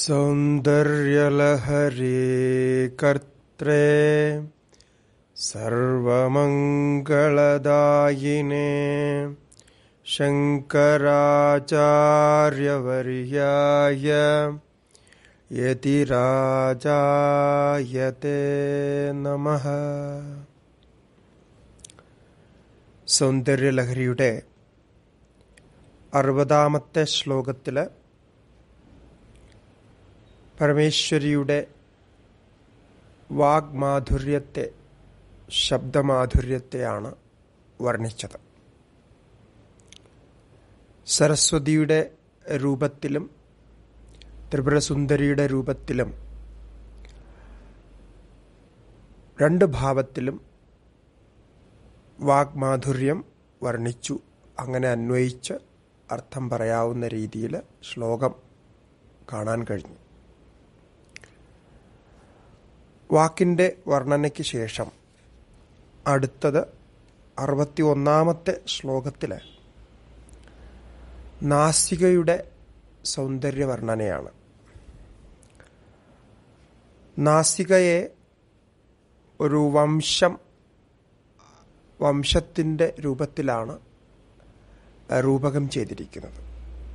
सौन्दर्यलहरे कर्त्रे सर्वमङ्गलदायिने शङ्कराचार्यवर्याय यतिराजायते नमः സൗന്ദര്യലഹരിയുടെ അറുപതാമത്തെ ശ്ലോകത്തിലെ പരമേശ്വരിയുടെ വാഗ്മാധുര്യത്തെ ശബ്ദമാധുര്യത്തെയാണ് വർണ്ണിച്ചത് സരസ്വതിയുടെ രൂപത്തിലും ത്രിപുരസുന്ദരിയുടെ രൂപത്തിലും രണ്ട് ഭാവത്തിലും വാഗ്മാധുര്യം വർണ്ണിച്ചു അങ്ങനെ അന്വയിച്ച് അർത്ഥം പറയാവുന്ന രീതിയിൽ ശ്ലോകം കാണാൻ കഴിഞ്ഞു വാക്കിൻ്റെ വർണ്ണനയ്ക്ക് ശേഷം അടുത്തത് അറുപത്തി ഒന്നാമത്തെ നാസികയുടെ സൗന്ദര്യ വർണ്ണനയാണ് നാസികയെ ഒരു വംശം വംശത്തിൻ്റെ രൂപത്തിലാണ് രൂപകം ചെയ്തിരിക്കുന്നത്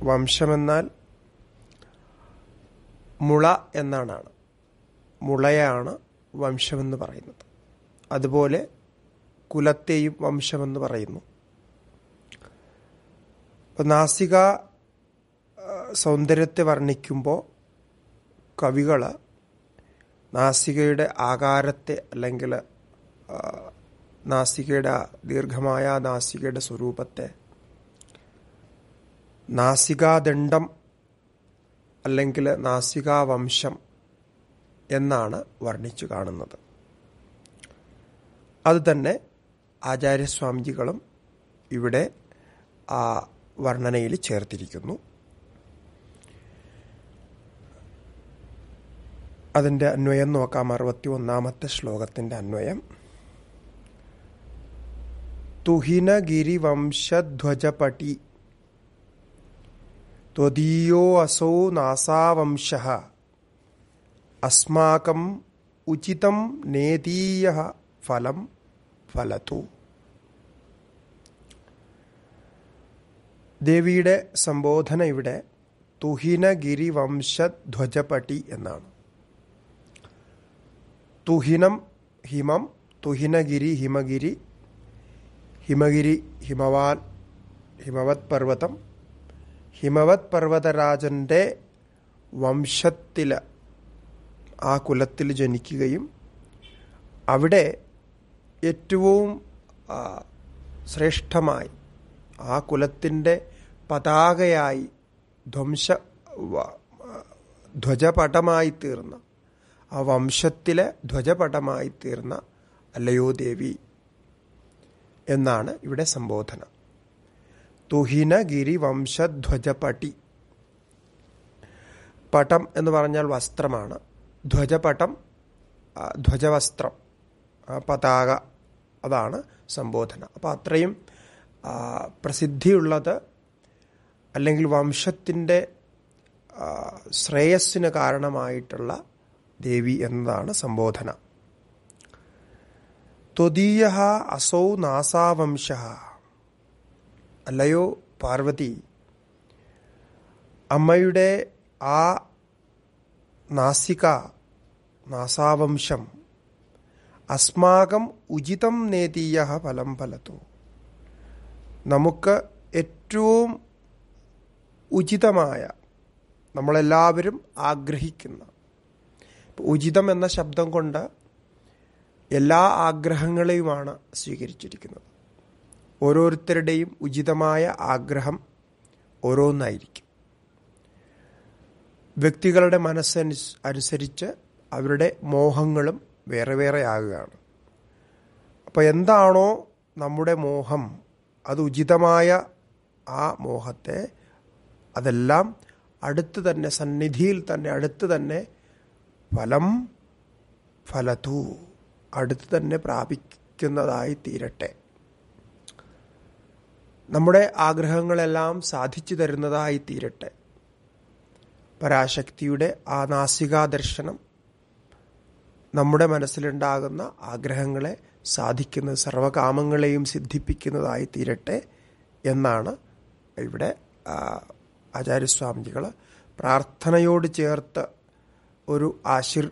വംശമെന്നാൽ മുള എന്നാണ് മുളയാണ് വംശമെന്ന് പറയുന്നത് അതുപോലെ കുലത്തെയും വംശമെന്ന് പറയുന്നു നാസിക സൗന്ദര്യത്തെ വർണ്ണിക്കുമ്പോൾ കവികൾ നാസികയുടെ ആകാരത്തെ അല്ലെങ്കിൽ നാസികയുടെ ദീർഘമായ നാസികയുടെ സ്വരൂപത്തെ നാസികാദണ്ഡം അല്ലെങ്കിൽ നാസികാവംശം എന്നാണ് വർണ്ണിച്ചു കാണുന്നത് അതുതന്നെ ആചാര്യസ്വാമിജികളും ഇവിടെ ആ വർണ്ണനയിൽ ചേർത്തിരിക്കുന്നു അതിൻ്റെ അന്വയം നോക്കാം അറുപത്തി ഒന്നാമത്തെ ശ്ലോകത്തിൻ്റെ അന്വയം തുഹിനഗിരിവംശധ്വജപടി ത്വദീയോ അസോ നാസാവംശ അസ്മാക്കം ഉചിതം നേതീയ ഫലം ഫലത്തു ദേവിയുടെ സംബോധന ഇവിടെ തുഹിനഗിരിവംശധ്വജപട്ടി എന്നാണ് തുഹിനം ഹിമം തുഹിനഗിരി ഹിമഗിരി ഹിമഗിരി ഹിമവാൻ ഹിമവത് പർവ്വതം ഹിമവത് പർവ്വതരാജന്റെ വംശത്തിലെ ആ കുലത്തിൽ ജനിക്കുകയും അവിടെ ഏറ്റവും ശ്രേഷ്ഠമായി ആ കുലത്തിൻ്റെ പതാകയായി ധ്വംസ ധ്വജപടമായി തീർന്ന ആ വംശത്തിലെ ധ്വജപടമായി തീർന്ന അല്ലയോ ദേവി എന്നാണ് ഇവിടെ സംബോധന തുഹിനഗിരി വംശധ്വജപടി പടം എന്ന് പറഞ്ഞാൽ വസ്ത്രമാണ് ധ്വജപടം ധ്വജവസ്ത്രം പതാക അതാണ് സംബോധന അപ്പോൾ അത്രയും പ്രസിദ്ധിയുള്ളത് അല്ലെങ്കിൽ വംശത്തിൻ്റെ ശ്രേയസ്സിന് കാരണമായിട്ടുള്ള ദേവി എന്നതാണ് സംബോധന ത്വദീയ അസൗ നാസാവംശ അല്ലയോ പാർവതി അമ്മയുടെ ആ നാസിക നാസാവംശം അസ്മാകം ഉചിതം നേതീയ ഫലം ഫലത്തു നമുക്ക് ഏറ്റവും ഉചിതമായ നമ്മളെല്ലാവരും ആഗ്രഹിക്കുന്ന ഉചിതം എന്ന ശബ്ദം കൊണ്ട് എല്ലാ ആഗ്രഹങ്ങളെയുമാണ് സ്വീകരിച്ചിരിക്കുന്നത് ഓരോരുത്തരുടെയും ഉചിതമായ ആഗ്രഹം ഓരോന്നായിരിക്കും വ്യക്തികളുടെ അനുസരിച്ച് അവരുടെ മോഹങ്ങളും വേറെ വേറെ ആകുകയാണ് അപ്പോൾ എന്താണോ നമ്മുടെ മോഹം അത് ഉചിതമായ ആ മോഹത്തെ അതെല്ലാം അടുത്ത് തന്നെ സന്നിധിയിൽ തന്നെ അടുത്ത് തന്നെ ഫലം ഫലതു അടുത്ത് തന്നെ പ്രാപിക്കുന്നതായി തീരട്ടെ നമ്മുടെ ആഗ്രഹങ്ങളെല്ലാം സാധിച്ചു തരുന്നതായി തീരട്ടെ പരാശക്തിയുടെ ആ നാസികാദർശനം നമ്മുടെ മനസ്സിലുണ്ടാകുന്ന ആഗ്രഹങ്ങളെ സാധിക്കുന്ന സർവകാമങ്ങളെയും സിദ്ധിപ്പിക്കുന്നതായി തീരട്ടെ എന്നാണ് ഇവിടെ ആചാര്യസ്വാമിജികൾ പ്രാർത്ഥനയോട് ചേർത്ത് ഒരു ആശീർ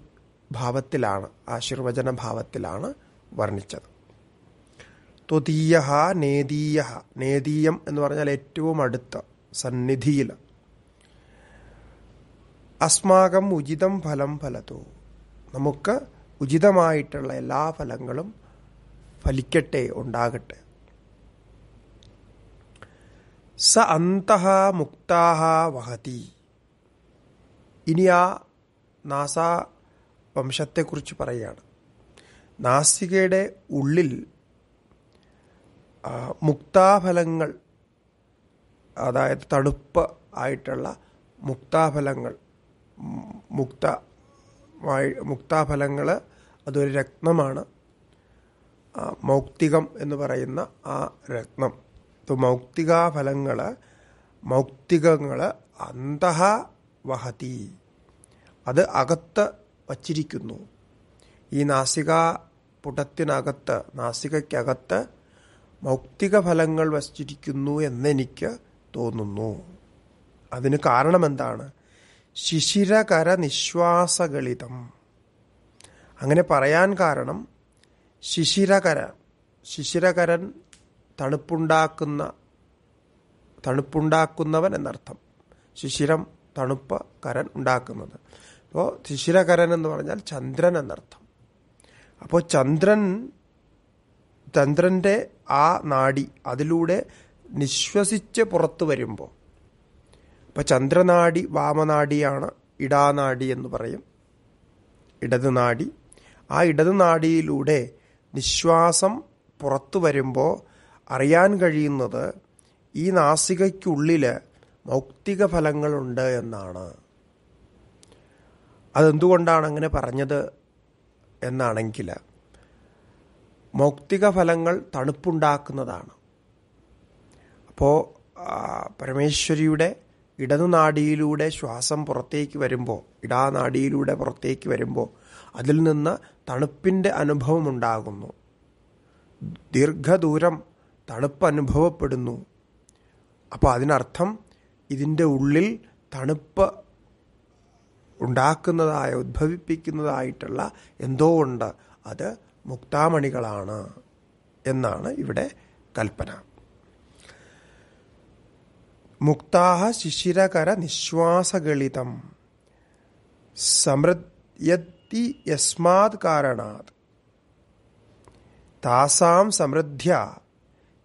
ഭാവത്തിലാണ് ആശീർവചന ഭാവത്തിലാണ് വർണ്ണിച്ചത് ത്വതീയ നേതീയ നേതീയം എന്ന് പറഞ്ഞാൽ ഏറ്റവും അടുത്ത സന്നിധിയിൽ അസ്മാകം ഉചിതം ഫലം ഫലത്തു നമുക്ക് ഉചിതമായിട്ടുള്ള എല്ലാ ഫലങ്ങളും ഫലിക്കട്ടെ ഉണ്ടാകട്ടെ സ അന്തഃ മുക്താഹ വഹതി ഇനി ആ നാസ വംശത്തെക്കുറിച്ച് പറയുകയാണ് നാസികയുടെ ഉള്ളിൽ മുക്താഫലങ്ങൾ അതായത് തണുപ്പ് ആയിട്ടുള്ള മുക്താഫലങ്ങൾ മുക്ത മുക്താഫലങ്ങൾ അതൊരു രത്നമാണ് മൗക്തികം എന്ന് പറയുന്ന ആ രത്നം മൗക്തികാഫലങ്ങൾ മൗക്തികങ്ങൾ അന്തഹ വഹതി അത് അകത്ത് വച്ചിരിക്കുന്നു ഈ നാസിക പുടത്തിനകത്ത് നാസികയ്ക്കകത്ത് മൗക്തിക ഫലങ്ങൾ വച്ചിരിക്കുന്നു എന്നെനിക്ക് തോന്നുന്നു അതിന് കാരണമെന്താണ് ശിശിരകര നിശ്വാസഗളിതം അങ്ങനെ പറയാൻ കാരണം ശിശിരകര ശിശിരകരൻ തണുപ്പുണ്ടാക്കുന്ന തണുപ്പുണ്ടാക്കുന്നവൻ എന്നർത്ഥം ശിശിരം തണുപ്പ് കരൻ ഉണ്ടാക്കുന്നത് അപ്പോൾ ശിശിരകരൻ എന്ന് പറഞ്ഞാൽ ചന്ദ്രൻ എന്നർത്ഥം അപ്പോൾ ചന്ദ്രൻ ചന്ദ്രൻ്റെ ആ നാടി അതിലൂടെ നിശ്വസിച്ച് പുറത്തു വരുമ്പോൾ ഇപ്പം ചന്ദ്രനാടി വാമനാടിയാണ് ഇടാനാടി എന്ന് പറയും ഇടതുനാടി ആ നാടിയിലൂടെ നിശ്വാസം പുറത്തു വരുമ്പോൾ അറിയാൻ കഴിയുന്നത് ഈ നാസികയ്ക്കുള്ളിൽ മൗക്തിക ഫലങ്ങളുണ്ട് എന്നാണ് അതെന്തുകൊണ്ടാണ് അങ്ങനെ പറഞ്ഞത് എന്നാണെങ്കിൽ മൗക്തിക ഫലങ്ങൾ തണുപ്പുണ്ടാക്കുന്നതാണ് അപ്പോൾ പരമേശ്വരിയുടെ ഇടതുനാടിയിലൂടെ ശ്വാസം പുറത്തേക്ക് വരുമ്പോൾ ഇടാനാടിയിലൂടെ പുറത്തേക്ക് വരുമ്പോൾ അതിൽ നിന്ന് തണുപ്പിൻ്റെ അനുഭവമുണ്ടാകുന്നു ദീർഘദൂരം തണുപ്പ് അനുഭവപ്പെടുന്നു അപ്പോൾ അതിനർത്ഥം ഇതിൻ്റെ ഉള്ളിൽ തണുപ്പ് ഉണ്ടാക്കുന്നതായ ഉദ്ഭവിപ്പിക്കുന്നതായിട്ടുള്ള എന്തോ ഉണ്ട് അത് മുക്താമണികളാണ് എന്നാണ് ഇവിടെ കൽപ്പന മുക്താഹ ശിശിരകര നിശ്വാസഗളിതം സമൃദ്ധി യസ്മാത് കാരണാത് താസാം സമൃദ്ധ്യ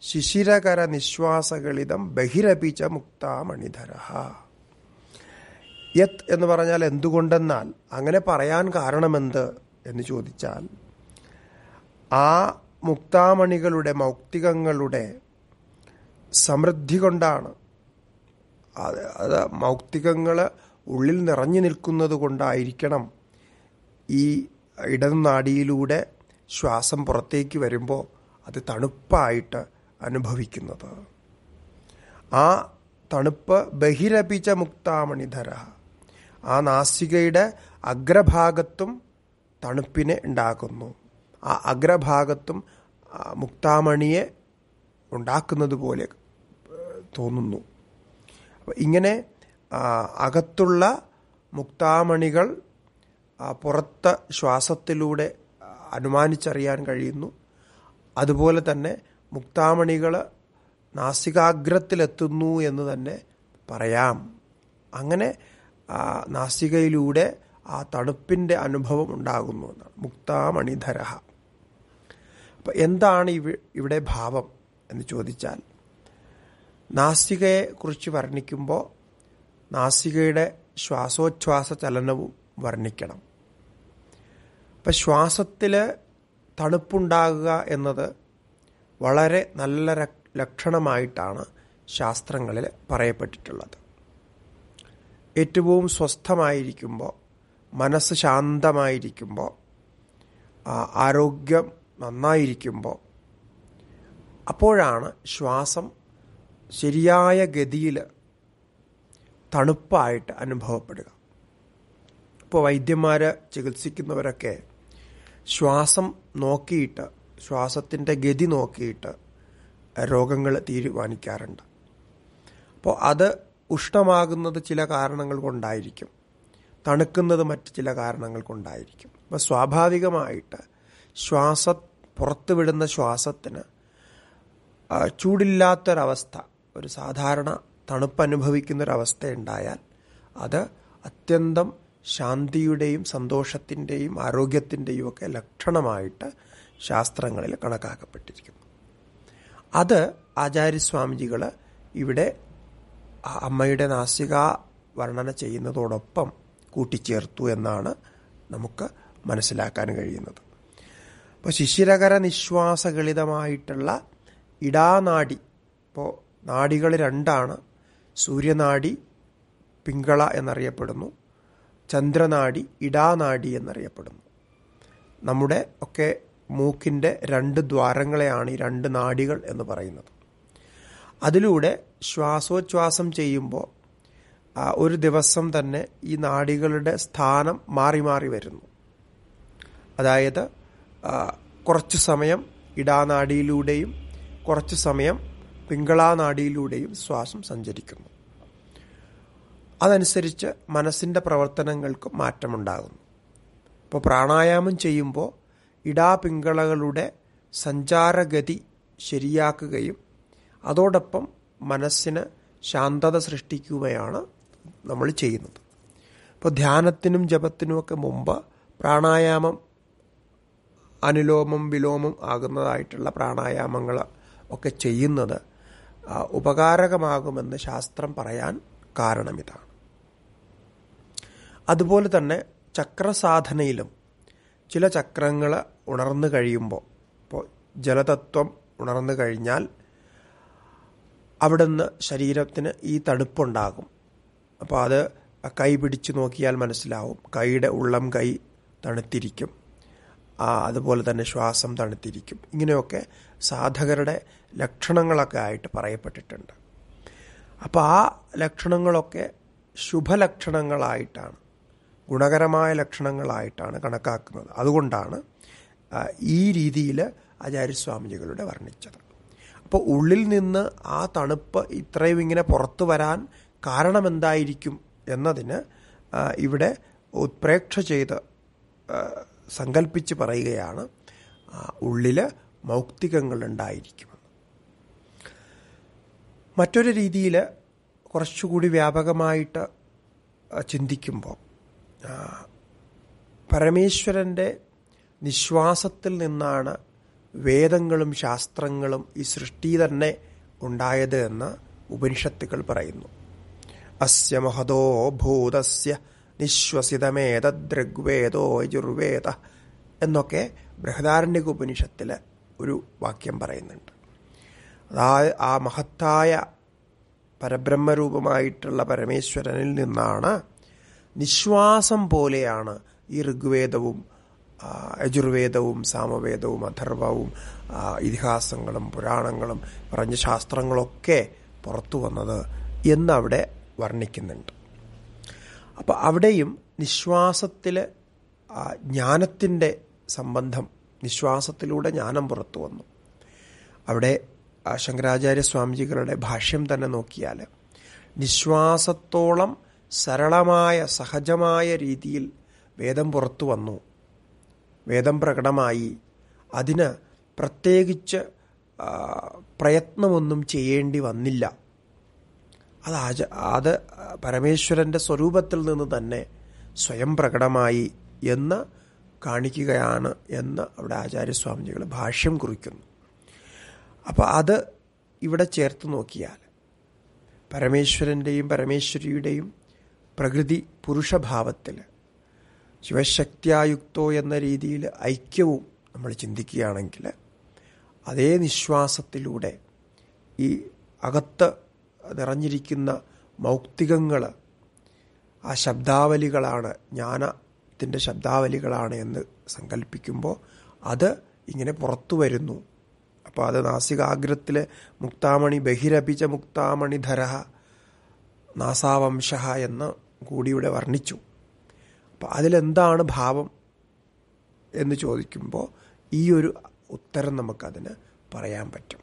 ശിശിരകര നിശ്വാസഗളിതം ബഹിരപിച്ച ച മുക്താമണിധര യത് എന്ന് പറഞ്ഞാൽ എന്തുകൊണ്ടെന്നാൽ അങ്ങനെ പറയാൻ കാരണമെന്ത് എന്ന് ചോദിച്ചാൽ ആ മുക്താമണികളുടെ മൗക്തികങ്ങളുടെ സമൃദ്ധി കൊണ്ടാണ് അത് മൗക്തികങ്ങൾ ഉള്ളിൽ നിറഞ്ഞു നിൽക്കുന്നത് കൊണ്ടായിരിക്കണം ഈ ഇടനാടിയിലൂടെ ശ്വാസം പുറത്തേക്ക് വരുമ്പോൾ അത് തണുപ്പായിട്ട് അനുഭവിക്കുന്നത് ആ തണുപ്പ് ബഹിരപിച്ച മുക്താമണിധര ആ നാസികയുടെ അഗ്രഭാഗത്തും തണുപ്പിനെ ഉണ്ടാക്കുന്നു ആ അഗ്രഭാഗത്തും മുക്താമണിയെ ഉണ്ടാക്കുന്നത് പോലെ തോന്നുന്നു ഇങ്ങനെ അകത്തുള്ള മുക്താമണികൾ പുറത്ത ശ്വാസത്തിലൂടെ അനുമാനിച്ചറിയാൻ കഴിയുന്നു അതുപോലെ തന്നെ മുക്താമണികൾ നാസികാഗ്രത്തിലെത്തുന്നു എന്ന് തന്നെ പറയാം അങ്ങനെ നാസികയിലൂടെ ആ തണുപ്പിൻ്റെ അനുഭവം ഉണ്ടാകുന്നു എന്നാണ് മുക്താമണിധരഹ അപ്പം എന്താണ് ഇവിടെ ഭാവം എന്ന് ചോദിച്ചാൽ നാസികയെ കുറിച്ച് വർണ്ണിക്കുമ്പോൾ നാസികയുടെ ശ്വാസോച്ഛ്വാസ ചലനവും വർണ്ണിക്കണം അപ്പം ശ്വാസത്തിൽ തണുപ്പുണ്ടാകുക എന്നത് വളരെ നല്ല ലക്ഷണമായിട്ടാണ് ശാസ്ത്രങ്ങളിൽ പറയപ്പെട്ടിട്ടുള്ളത് ഏറ്റവും സ്വസ്ഥമായിരിക്കുമ്പോൾ മനസ്സ് ശാന്തമായിരിക്കുമ്പോൾ ആരോഗ്യം നന്നായിരിക്കുമ്പോൾ അപ്പോഴാണ് ശ്വാസം ശരിയായ ഗതിയിൽ തണുപ്പായിട്ട് അനുഭവപ്പെടുക ഇപ്പോൾ വൈദ്യന്മാരെ ചികിത്സിക്കുന്നവരൊക്കെ ശ്വാസം നോക്കിയിട്ട് ശ്വാസത്തിൻ്റെ ഗതി നോക്കിയിട്ട് രോഗങ്ങൾ തീരുമാനിക്കാറുണ്ട് അപ്പോൾ അത് ഉഷ്ണമാകുന്നത് ചില കാരണങ്ങൾ കൊണ്ടായിരിക്കും തണുക്കുന്നത് മറ്റ് ചില കാരണങ്ങൾ കൊണ്ടായിരിക്കും അപ്പോൾ സ്വാഭാവികമായിട്ട് ശ്വാസ പുറത്തുവിടുന്ന ശ്വാസത്തിന് ചൂടില്ലാത്തൊരവസ്ഥ ഒരു സാധാരണ തണുപ്പ് അനുഭവിക്കുന്നൊരവസ്ഥയുണ്ടായാൽ അത് അത്യന്തം ശാന്തിയുടെയും സന്തോഷത്തിൻ്റെയും ആരോഗ്യത്തിൻ്റെയും ഒക്കെ ലക്ഷണമായിട്ട് ശാസ്ത്രങ്ങളിൽ കണക്കാക്കപ്പെട്ടിരിക്കുന്നു അത് ആചാര്യസ്വാമിജികൾ ഇവിടെ അമ്മയുടെ നാസിക വർണ്ണന ചെയ്യുന്നതോടൊപ്പം കൂട്ടിച്ചേർത്തു എന്നാണ് നമുക്ക് മനസ്സിലാക്കാൻ കഴിയുന്നത് അപ്പോൾ ശിശിരകര നിശ്വാസഗളിതമായിട്ടുള്ള ഇടാനാടി ഇപ്പോൾ നാഡികൾ രണ്ടാണ് സൂര്യനാഡി പിങ്കള എന്നറിയപ്പെടുന്നു ചന്ദ്രനാഡി ഇടാനാഡി എന്നറിയപ്പെടുന്നു നമ്മുടെ ഒക്കെ മൂക്കിൻ്റെ രണ്ട് ദ്വാരങ്ങളെയാണ് ഈ രണ്ട് നാഡികൾ എന്ന് പറയുന്നത് അതിലൂടെ ശ്വാസോച്ഛ്വാസം ചെയ്യുമ്പോൾ ഒരു ദിവസം തന്നെ ഈ നാഡികളുടെ സ്ഥാനം മാറി മാറി വരുന്നു അതായത് കുറച്ചു സമയം ഇടാനാടിയിലൂടെയും കുറച്ചു സമയം പിങ്കളാനാടിയിലൂടെയും ശ്വാസം സഞ്ചരിക്കുന്നു അതനുസരിച്ച് മനസ്സിൻ്റെ പ്രവർത്തനങ്ങൾക്ക് മാറ്റമുണ്ടാകുന്നു ഇപ്പോൾ പ്രാണായാമം ചെയ്യുമ്പോൾ ഇടാപിങ്കളകളുടെ സഞ്ചാരഗതി ശരിയാക്കുകയും അതോടൊപ്പം മനസ്സിന് ശാന്തത സൃഷ്ടിക്കുകയാണ് നമ്മൾ ചെയ്യുന്നത് ഇപ്പോൾ ധ്യാനത്തിനും ജപത്തിനുമൊക്കെ മുമ്പ് പ്രാണായാമം അനുലോമം വിലോമം ആകുന്നതായിട്ടുള്ള പ്രാണായാമങ്ങൾ ഒക്കെ ചെയ്യുന്നത് ഉപകാരകമാകുമെന്ന് ശാസ്ത്രം പറയാൻ കാരണമിതാണ് അതുപോലെ തന്നെ ചക്രസാധനയിലും ചില ചക്രങ്ങൾ ഉണർന്നു കഴിയുമ്പോൾ ഇപ്പോൾ ജലതത്വം ഉണർന്നു കഴിഞ്ഞാൽ അവിടുന്ന് ശരീരത്തിന് ഈ തണുപ്പുണ്ടാകും അപ്പോൾ അത് കൈ പിടിച്ചു നോക്കിയാൽ മനസ്സിലാവും കൈയുടെ ഉള്ളം കൈ തണുത്തിരിക്കും അതുപോലെ തന്നെ ശ്വാസം തണുത്തിരിക്കും ഇങ്ങനെയൊക്കെ സാധകരുടെ ലക്ഷണങ്ങളൊക്കെ ആയിട്ട് പറയപ്പെട്ടിട്ടുണ്ട് അപ്പോൾ ആ ലക്ഷണങ്ങളൊക്കെ ശുഭലക്ഷണങ്ങളായിട്ടാണ് ഗുണകരമായ ലക്ഷണങ്ങളായിട്ടാണ് കണക്കാക്കുന്നത് അതുകൊണ്ടാണ് ഈ രീതിയിൽ ആചാര്യസ്വാമിജികളുടെ വർണ്ണിച്ചത് അപ്പോൾ ഉള്ളിൽ നിന്ന് ആ തണുപ്പ് ഇത്രയും ഇങ്ങനെ പുറത്തു വരാൻ കാരണമെന്തായിരിക്കും എന്നതിന് ഇവിടെ ഉത്പ്രേക്ഷ ചെയ്ത് സങ്കല്പിച്ച് പറയുകയാണ് ഉള്ളിൽ മൗക്തികങ്ങൾ മറ്റൊരു രീതിയിൽ കുറച്ചുകൂടി വ്യാപകമായിട്ട് ചിന്തിക്കുമ്പോൾ പരമേശ്വരൻ്റെ നിശ്വാസത്തിൽ നിന്നാണ് വേദങ്ങളും ശാസ്ത്രങ്ങളും ഈ സൃഷ്ടി തന്നെ ഉണ്ടായത് എന്ന് ഉപനിഷത്തുകൾ പറയുന്നു അസ്യ മഹതോ ഭൂതസ്യ ദൃഗ്വേദോ യജുർവേദ എന്നൊക്കെ ബൃഹദാരണ്യ ഉപനിഷത്തിൽ ഒരു വാക്യം പറയുന്നുണ്ട് അതായത് ആ മഹത്തായ പരബ്രഹ്മരൂപമായിട്ടുള്ള പരമേശ്വരനിൽ നിന്നാണ് നിശ്വാസം പോലെയാണ് ഈ ഋഗ്വേദവും യജുർവേദവും സാമവേദവും അഥർവവും ഇതിഹാസങ്ങളും പുരാണങ്ങളും പറഞ്ഞ ശാസ്ത്രങ്ങളൊക്കെ പുറത്തു വന്നത് എന്നവിടെ വർണ്ണിക്കുന്നുണ്ട് അപ്പോൾ അവിടെയും നിശ്വാസത്തിൽ ജ്ഞാനത്തിൻ്റെ സംബന്ധം നിശ്വാസത്തിലൂടെ ജ്ഞാനം പുറത്തു വന്നു അവിടെ ശങ്കരാചാര്യ സ്വാമിജികളുടെ ഭാഷ്യം തന്നെ നോക്കിയാൽ നിശ്വാസത്തോളം സരളമായ സഹജമായ രീതിയിൽ വേദം പുറത്തു വന്നു വേദം പ്രകടമായി അതിന് പ്രത്യേകിച്ച് പ്രയത്നമൊന്നും ചെയ്യേണ്ടി വന്നില്ല അത് ആച അത് പരമേശ്വരൻ്റെ സ്വരൂപത്തിൽ നിന്ന് തന്നെ സ്വയം പ്രകടമായി എന്ന് കാണിക്കുകയാണ് എന്ന് അവിടെ ആചാര്യസ്വാമിജികൾ ഭാഷ്യം കുറിക്കുന്നു അപ്പോൾ അത് ഇവിടെ ചേർത്ത് നോക്കിയാൽ പരമേശ്വരൻ്റെയും പരമേശ്വരിയുടെയും പ്രകൃതി പുരുഷഭാവത്തിൽ ശിവശക്തിയായുക്തോ എന്ന രീതിയിൽ ഐക്യവും നമ്മൾ ചിന്തിക്കുകയാണെങ്കിൽ അതേ നിശ്വാസത്തിലൂടെ ഈ അകത്ത് നിറഞ്ഞിരിക്കുന്ന മൗക്തികങ്ങൾ ആ ശബ്ദാവലികളാണ് ജ്ഞാനത്തിൻ്റെ ശബ്ദാവലികളാണ് എന്ന് സങ്കല്പിക്കുമ്പോൾ അത് ഇങ്ങനെ പുറത്തു വരുന്നു അപ്പോൾ അത് നാസികാഗ്രത്തിലെ മുക്താമണി ബഹിരപിച്ച മുക്താമണിധരഹ നാസാവംശഹ നാസാവംശ എന്ന് ഇവിടെ വർണ്ണിച്ചു അപ്പോൾ അതിലെന്താണ് ഭാവം എന്ന് ചോദിക്കുമ്പോൾ ഈ ഒരു ഉത്തരം നമുക്കതിന് പറയാൻ പറ്റും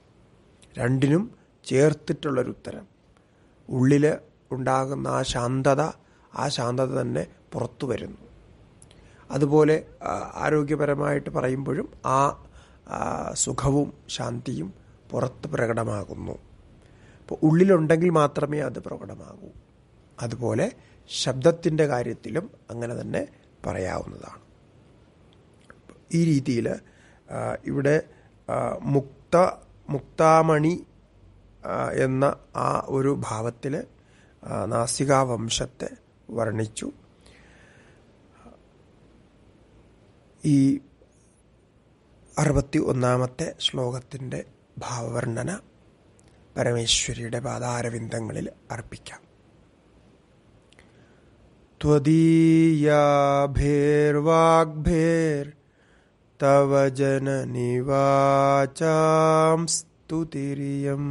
രണ്ടിനും ചേർത്തിട്ടുള്ളൊരു ഉത്തരം ഉള്ളിൽ ഉണ്ടാകുന്ന ആ ശാന്തത ആ ശാന്തത തന്നെ പുറത്തു വരുന്നു അതുപോലെ ആരോഗ്യപരമായിട്ട് പറയുമ്പോഴും ആ സുഖവും ശാന്തിയും പുറത്ത് പ്രകടമാകുന്നു അപ്പോൾ ഉള്ളിലുണ്ടെങ്കിൽ മാത്രമേ അത് പ്രകടമാകൂ അതുപോലെ ശബ്ദത്തിൻ്റെ കാര്യത്തിലും അങ്ങനെ തന്നെ പറയാവുന്നതാണ് ഈ രീതിയിൽ ഇവിടെ മുക്ത മുക്താമണി എന്ന ആ ഒരു ഭാവത്തിൽ നാസികാ വംശത്തെ വർണ്ണിച്ചു ഈ അറുപത്തി ഒന്നാമത്തെ ശ്ലോകത്തിൻ്റെ ഭാവവർണ്ണന പരമേശ്വരിയുടെ പാദാരവിന്ദങ്ങളിൽ അർപ്പിക്കാം ത്വദീയാഭേർവാഗ്ഭേർ തവ जननिवाचांस्त तु तिरियम्